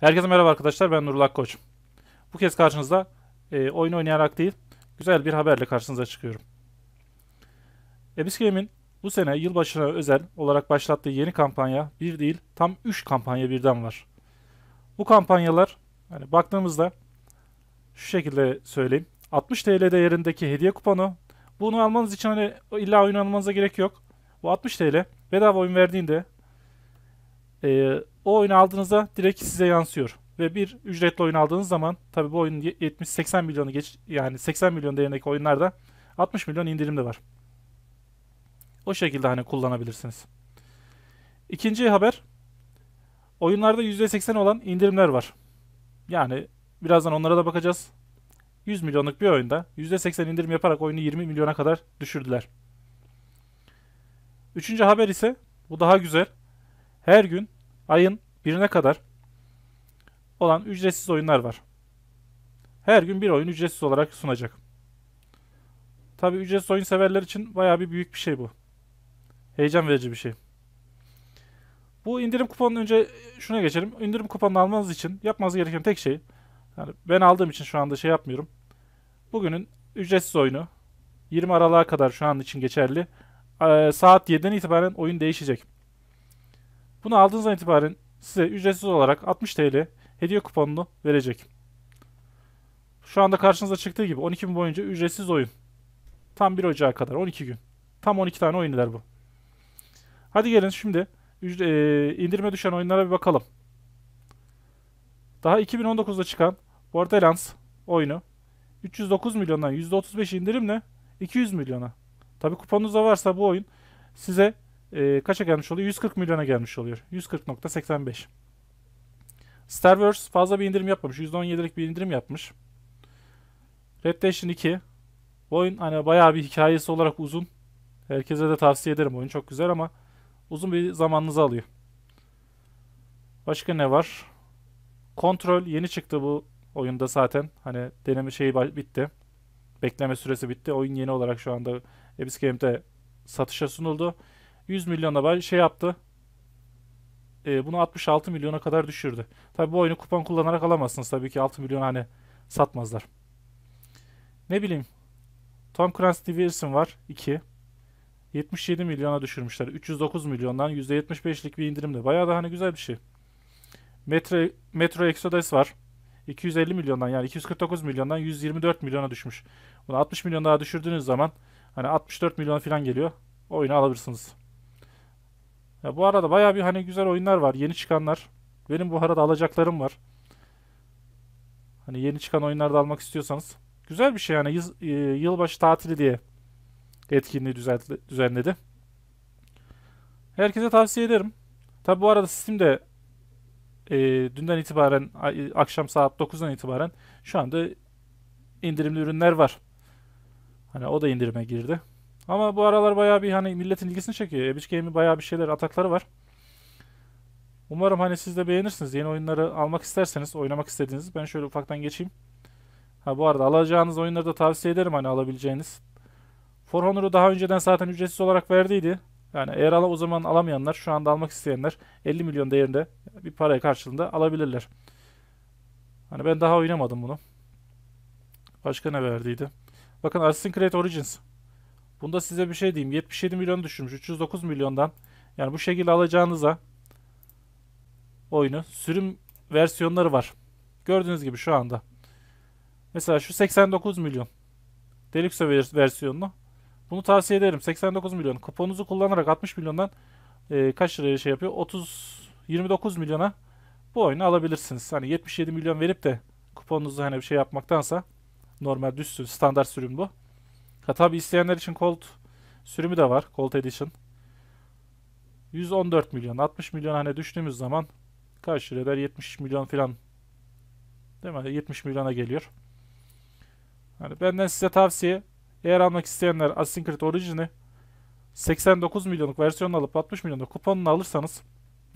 Herkese merhaba arkadaşlar ben Nurullah Koç. Bu kez karşınızda e, oyun oynayarak değil güzel bir haberle karşınıza çıkıyorum. Abyss Game'in bu sene yılbaşına özel olarak başlattığı yeni kampanya bir değil tam 3 kampanya birden var. Bu kampanyalar hani baktığımızda şu şekilde söyleyeyim. 60 TL değerindeki hediye kuponu bunu almanız için hani illa oyun almanıza gerek yok. Bu 60 TL bedava oyun verdiğinde e, o oyunu aldığınızda direkt size yansıyor. Ve bir ücretli oyun aldığınız zaman tabi bu oyun 70-80 milyonu geç yani 80 milyon değerindeki oyunlarda 60 milyon indirim de var. O şekilde hani kullanabilirsiniz. İkinci haber. Oyunlarda %80 olan indirimler var. Yani birazdan onlara da bakacağız. 100 milyonluk bir oyunda %80 indirim yaparak oyunu 20 milyona kadar düşürdüler. Üçüncü haber ise bu daha güzel. Her gün ayın birine kadar olan ücretsiz oyunlar var. Her gün bir oyun ücretsiz olarak sunacak. Tabi ücretsiz oyun severler için baya bir büyük bir şey bu. Heyecan verici bir şey. Bu indirim kuponunu önce şuna geçelim. İndirim kuponunu almanız için yapmanız gereken tek şey. Yani ben aldığım için şu anda şey yapmıyorum. Bugünün ücretsiz oyunu 20 Aralık'a kadar şu an için geçerli. Ee, saat 7'den itibaren oyun değişecek. Bunu aldığınızdan itibaren size ücretsiz olarak 60 TL hediye kuponunu verecek. Şu anda karşınıza çıktığı gibi 12 gün boyunca ücretsiz oyun. Tam 1 Ocağı kadar 12 gün. Tam 12 tane oyun bu. Hadi gelin şimdi e, indirme düşen oyunlara bir bakalım. Daha 2019'da çıkan Borderlands oyunu 309 milyondan %35 indirimle 200 milyona. Tabi kuponunuz da varsa bu oyun size e, kaça gelmiş oluyor? 140 milyona gelmiş oluyor. 140.85. Star Wars fazla bir indirim yapmamış. %17'lik bir indirim yapmış. Red Dead 2. Oyun hani bayağı bir hikayesi olarak uzun. Herkese de tavsiye ederim. Oyun çok güzel ama uzun bir zamanınızı alıyor. Başka ne var? Kontrol yeni çıktı bu oyunda zaten. Hani deneme şeyi bitti. Bekleme süresi bitti. Oyun yeni olarak şu anda Abyss Game'de satışa sunuldu. 100 milyona şey yaptı. E, bunu 66 milyona kadar düşürdü. Tabi bu oyunu kupon kullanarak alamazsınız. Tabii ki 6 milyon hani satmazlar. Ne bileyim. Tom Cruise Diversion var 2. 77 milyona düşürmüşler. 309 milyondan %75'lik bir indirimle. Bayağı da hani güzel bir şey. Metro, Metro Exodus var. 250 milyondan yani 249 milyondan 124 milyona düşmüş. Bunu 60 milyon daha düşürdüğünüz zaman hani 64 milyon falan geliyor. Oyunu alabilirsiniz. Ya bu arada baya bir hani güzel oyunlar var. Yeni çıkanlar. Benim bu arada alacaklarım var. Hani yeni çıkan oyunlarda almak istiyorsanız. Güzel bir şey yani. Yıl, e, yılbaşı tatili diye etkinliği düzenledi. Herkese tavsiye ederim. Tabi bu arada sistem de e, dünden itibaren e, akşam saat 9'dan itibaren şu anda indirimli ürünler var. Hani o da indirime girdi. Ama bu aralar bayağı bir hani milletin ilgisini çekiyor. Epic Game'in bayağı bir şeyler atakları var. Umarım hani siz de beğenirsiniz. Yeni oyunları almak isterseniz, oynamak istediğiniz. Ben şöyle ufaktan geçeyim. Ha bu arada alacağınız oyunları da tavsiye ederim hani alabileceğiniz. For Honor'u daha önceden zaten ücretsiz olarak verdiydi. Yani eğer ala, o zaman alamayanlar, şu anda almak isteyenler 50 milyon değerinde bir paraya karşılığında alabilirler. Hani ben daha oynamadım bunu. Başka ne verdiydi? Bakın Assassin's Creed Origins. Bunda size bir şey diyeyim. 77 milyon düşürmüş. 309 milyondan. Yani bu şekilde alacağınıza oyunu sürüm versiyonları var. Gördüğünüz gibi şu anda. Mesela şu 89 milyon. Deluxe versiyonunu. Bunu tavsiye ederim. 89 milyon. Kuponunuzu kullanarak 60 milyondan e, kaç liraya şey yapıyor? 30 29 milyona bu oyunu alabilirsiniz. Hani 77 milyon verip de kuponunuzu hani bir şey yapmaktansa normal düşsün standart sürüm bu. Ha tabi isteyenler için Colt sürümü de var. Colt Edition. 114 milyon. 60 milyon hani düştüğümüz zaman kaç lira eder? 70 milyon filan. Değil mi? 70 milyona geliyor. hani benden size tavsiye eğer almak isteyenler Assassin's Creed Origin'i 89 milyonluk versiyonunu alıp 60 milyonluk kuponunu alırsanız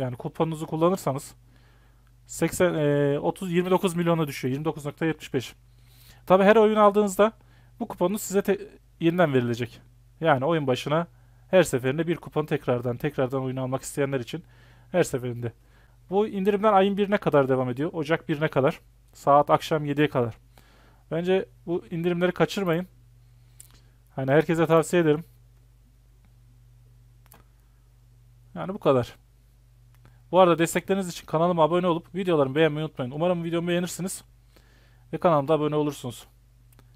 yani kuponunuzu kullanırsanız 80 e, 30 29 milyona düşüyor. 29.75. Tabi her oyun aldığınızda bu kuponun size yeniden verilecek. Yani oyun başına her seferinde bir kupon tekrardan tekrardan oyunu almak isteyenler için her seferinde. Bu indirimler ayın 1'ine kadar devam ediyor. Ocak 1'ine kadar. Saat akşam 7'ye kadar. Bence bu indirimleri kaçırmayın. Hani herkese tavsiye ederim. Yani bu kadar. Bu arada destekleriniz için kanalıma abone olup videolarımı beğenmeyi unutmayın. Umarım videomu beğenirsiniz ve kanalıma abone olursunuz.